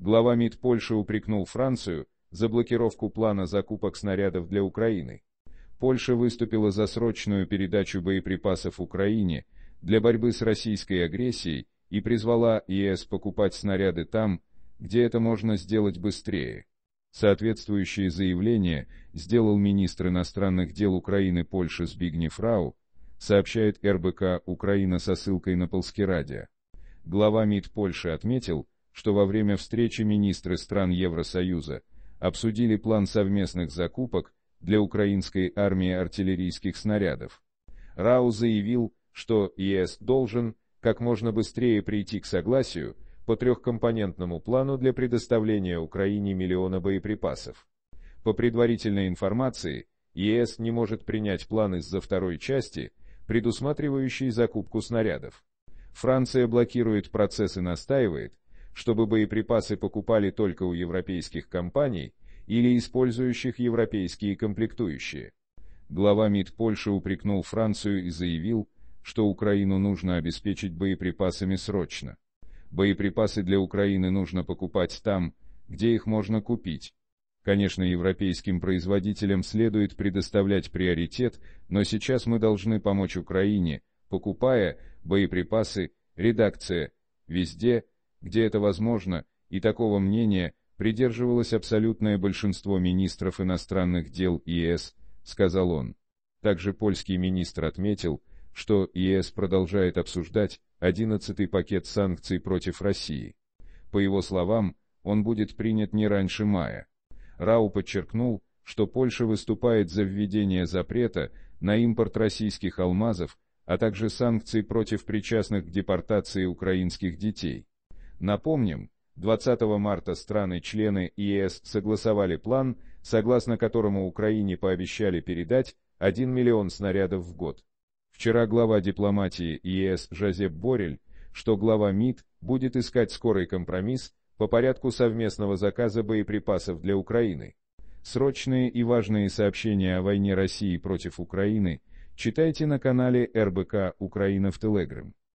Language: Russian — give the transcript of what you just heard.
Глава МИД Польши упрекнул Францию за блокировку плана закупок снарядов для Украины. Польша выступила за срочную передачу боеприпасов Украине для борьбы с российской агрессией и призвала ЕС покупать снаряды там, где это можно сделать быстрее. Соответствующее заявление сделал министр иностранных дел Украины Польши Збигнев Рау, сообщает РБК «Украина» со ссылкой на Полскирадио. Глава МИД Польши отметил, что во время встречи министры стран Евросоюза обсудили план совместных закупок для украинской армии артиллерийских снарядов. Рау заявил, что ЕС должен как можно быстрее прийти к согласию по трехкомпонентному плану для предоставления Украине миллиона боеприпасов. По предварительной информации, ЕС не может принять план из-за второй части, предусматривающей закупку снарядов. Франция блокирует процесс и настаивает, чтобы боеприпасы покупали только у европейских компаний или использующих европейские комплектующие. Глава МИД Польши упрекнул Францию и заявил, что Украину нужно обеспечить боеприпасами срочно. Боеприпасы для Украины нужно покупать там, где их можно купить. Конечно, европейским производителям следует предоставлять приоритет, но сейчас мы должны помочь Украине, покупая боеприпасы, редакция, везде, где это возможно, и такого мнения придерживалось абсолютное большинство министров иностранных дел ЕС, сказал он. Также польский министр отметил, что ЕС продолжает обсуждать 11-й пакет санкций против России. По его словам, он будет принят не раньше мая. Рау подчеркнул, что Польша выступает за введение запрета на импорт российских алмазов, а также санкций против причастных к депортации украинских детей. Напомним, 20 марта страны-члены ЕС согласовали план, согласно которому Украине пообещали передать 1 миллион снарядов в год. Вчера глава дипломатии ЕС Жозеп Борель, что глава МИД будет искать скорый компромисс по порядку совместного заказа боеприпасов для Украины. Срочные и важные сообщения о войне России против Украины читайте на канале РБК «Украина» в Телеграм.